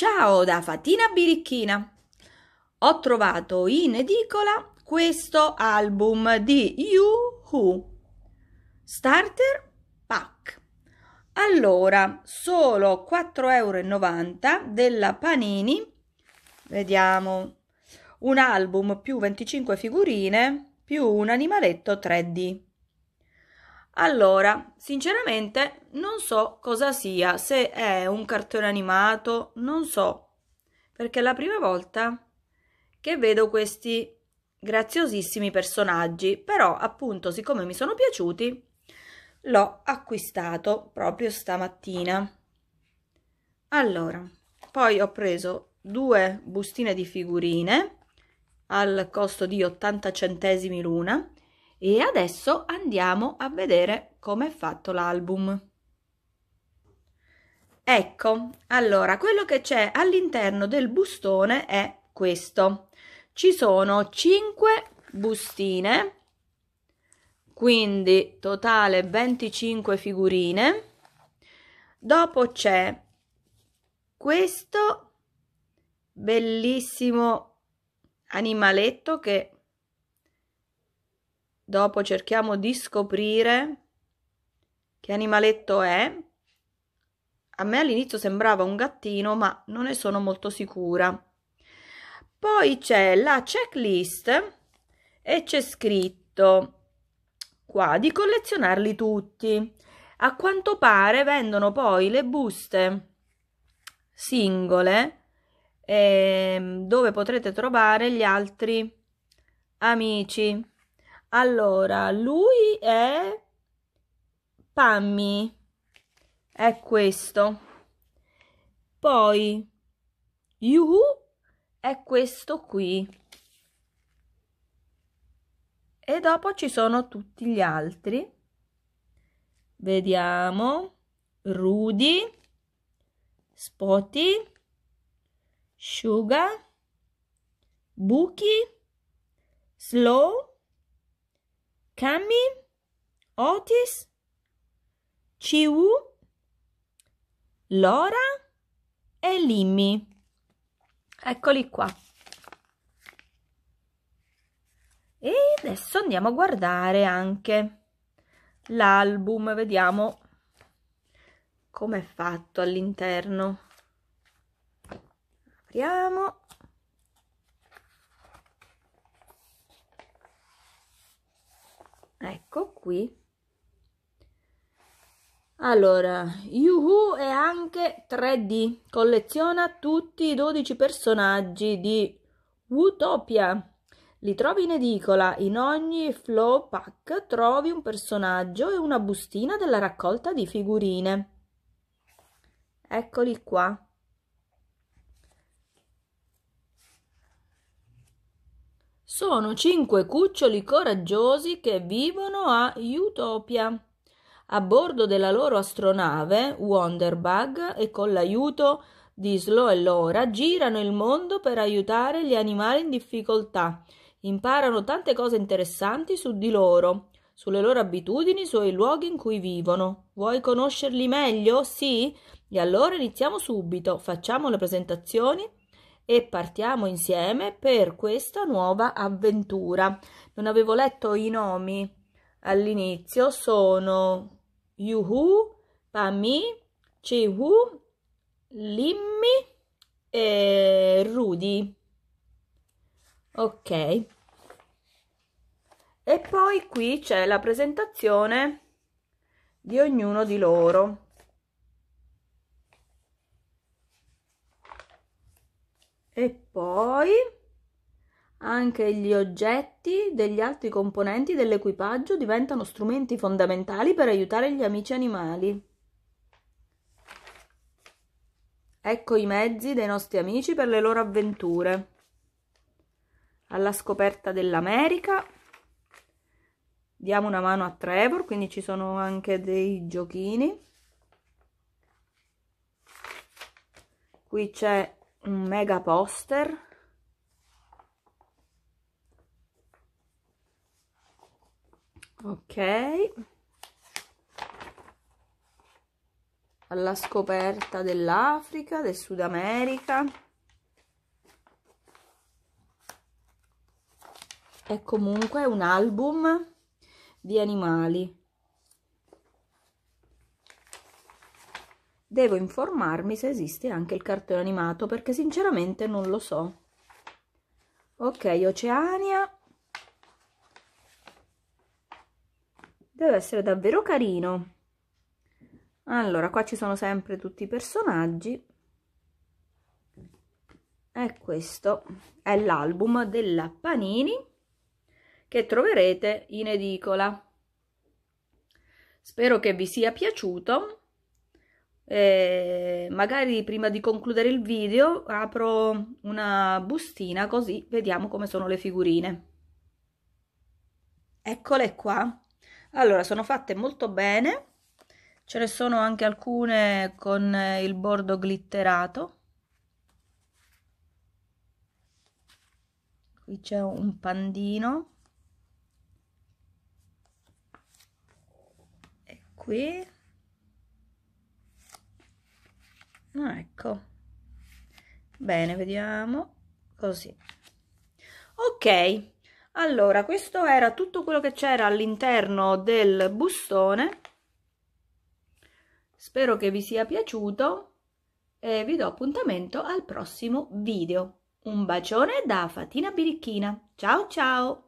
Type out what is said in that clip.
Ciao da Fatina Birichina. Ho trovato in edicola questo album di Yoo-Hoo. Starter Pack. Allora, solo 4,90 euro della Panini. Vediamo. Un album più 25 figurine più un animaletto 3D. Allora, sinceramente non so cosa sia, se è un cartone animato, non so, perché è la prima volta che vedo questi graziosissimi personaggi, però appunto siccome mi sono piaciuti l'ho acquistato proprio stamattina. Allora, poi ho preso due bustine di figurine al costo di 80 centesimi l'una e adesso andiamo a vedere come è fatto l'album. Ecco, allora, quello che c'è all'interno del bustone è questo. Ci sono 5 bustine, quindi totale 25 figurine. Dopo c'è questo bellissimo animaletto che Dopo cerchiamo di scoprire che animaletto è. A me all'inizio sembrava un gattino, ma non ne sono molto sicura. Poi c'è la checklist e c'è scritto qua di collezionarli tutti. A quanto pare vendono poi le buste singole eh, dove potrete trovare gli altri amici. Allora, lui è Pammi, è questo. Poi, Yuhu è questo qui. E dopo ci sono tutti gli altri. Vediamo, Rudy, Spotty, Suga, Buki, Slow, Cammy, Otis, Ciu, Lora e Limmy. Eccoli qua. E adesso andiamo a guardare anche l'album, vediamo com'è fatto all'interno. Apriamo. ecco qui allora Yuhu è anche 3D colleziona tutti i 12 personaggi di Utopia li trovi in edicola in ogni flow pack trovi un personaggio e una bustina della raccolta di figurine eccoli qua Sono cinque cuccioli coraggiosi che vivono a Utopia. A bordo della loro astronave, Wonderbug, e con l'aiuto di Slo e Lora, girano il mondo per aiutare gli animali in difficoltà. Imparano tante cose interessanti su di loro, sulle loro abitudini, sui luoghi in cui vivono. Vuoi conoscerli meglio? Sì? E allora iniziamo subito. Facciamo le presentazioni e partiamo insieme per questa nuova avventura. Non avevo letto i nomi all'inizio, sono Yuhu, Pami, Chihu, Limmi e Rudy. Ok. E poi qui c'è la presentazione di ognuno di loro. e poi anche gli oggetti degli altri componenti dell'equipaggio diventano strumenti fondamentali per aiutare gli amici animali. Ecco i mezzi dei nostri amici per le loro avventure. Alla scoperta dell'America diamo una mano a Trevor, quindi ci sono anche dei giochini. Qui c'è un mega poster ok alla scoperta dell'Africa, del Sud America è comunque un album di animali Devo informarmi se esiste anche il cartone animato perché sinceramente non lo so. Ok, Oceania. Deve essere davvero carino. Allora, qua ci sono sempre tutti i personaggi. E questo è l'album della Panini che troverete in edicola. Spero che vi sia piaciuto eh, magari prima di concludere il video apro una bustina così vediamo come sono le figurine eccole qua allora sono fatte molto bene ce ne sono anche alcune con il bordo glitterato qui c'è un pandino e qui Ah, ecco bene vediamo così ok allora questo era tutto quello che c'era all'interno del bustone spero che vi sia piaciuto e vi do appuntamento al prossimo video un bacione da Fatina Birichina ciao ciao